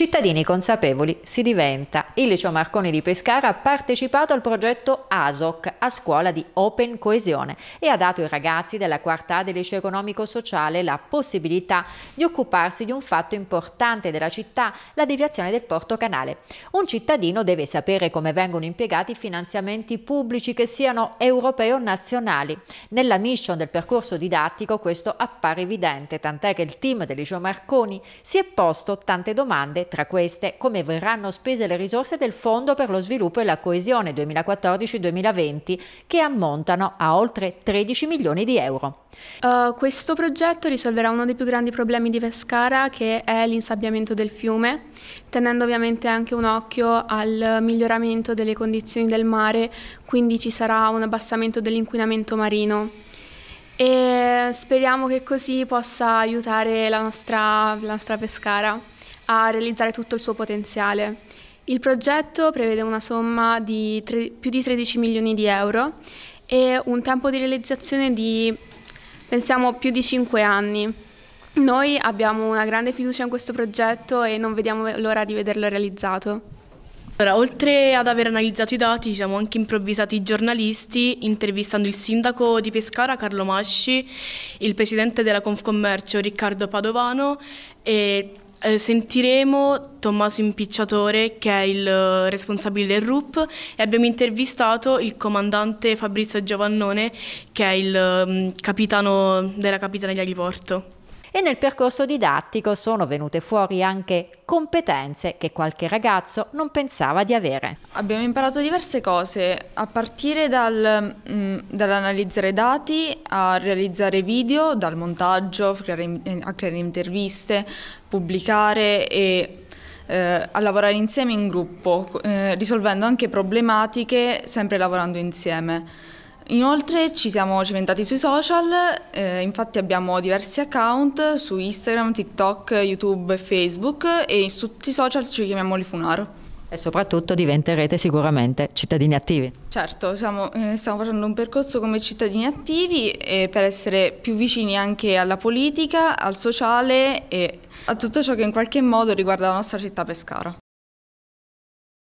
Cittadini consapevoli si diventa. Il liceo Marconi di Pescara ha partecipato al progetto ASOC, a scuola di Open Coesione, e ha dato ai ragazzi della quarta A del liceo economico-sociale la possibilità di occuparsi di un fatto importante della città, la deviazione del porto canale. Un cittadino deve sapere come vengono impiegati i finanziamenti pubblici che siano europei o nazionali. Nella mission del percorso didattico questo appare evidente, tant'è che il team del liceo Marconi si è posto tante domande tra queste come verranno spese le risorse del Fondo per lo sviluppo e la coesione 2014-2020 che ammontano a oltre 13 milioni di euro. Uh, questo progetto risolverà uno dei più grandi problemi di Pescara che è l'insabbiamento del fiume, tenendo ovviamente anche un occhio al miglioramento delle condizioni del mare, quindi ci sarà un abbassamento dell'inquinamento marino e speriamo che così possa aiutare la nostra, la nostra pescara a realizzare tutto il suo potenziale. Il progetto prevede una somma di tre, più di 13 milioni di euro e un tempo di realizzazione di, pensiamo, più di 5 anni. Noi abbiamo una grande fiducia in questo progetto e non vediamo l'ora di vederlo realizzato. Allora, oltre ad aver analizzato i dati, ci siamo anche improvvisati i giornalisti intervistando il sindaco di Pescara Carlo Masci, il presidente della Confcommercio Riccardo Padovano e eh, sentiremo Tommaso Impicciatore che è il eh, responsabile del RUP e abbiamo intervistato il comandante Fabrizio Giovannone che è il mm, capitano della capitaneria di Porto e nel percorso didattico sono venute fuori anche competenze che qualche ragazzo non pensava di avere. Abbiamo imparato diverse cose, a partire dal, mm, dall'analizzare dati, a realizzare video, dal montaggio, eh, a creare interviste, pubblicare e eh, a lavorare insieme in gruppo, eh, risolvendo anche problematiche sempre lavorando insieme. Inoltre ci siamo cimentati sui social, eh, infatti abbiamo diversi account su Instagram, TikTok, YouTube e Facebook e su tutti i social ci chiamiamo Lifunaro. E soprattutto diventerete sicuramente cittadini attivi. Certo, siamo, eh, stiamo facendo un percorso come cittadini attivi eh, per essere più vicini anche alla politica, al sociale e a tutto ciò che in qualche modo riguarda la nostra città Pescara.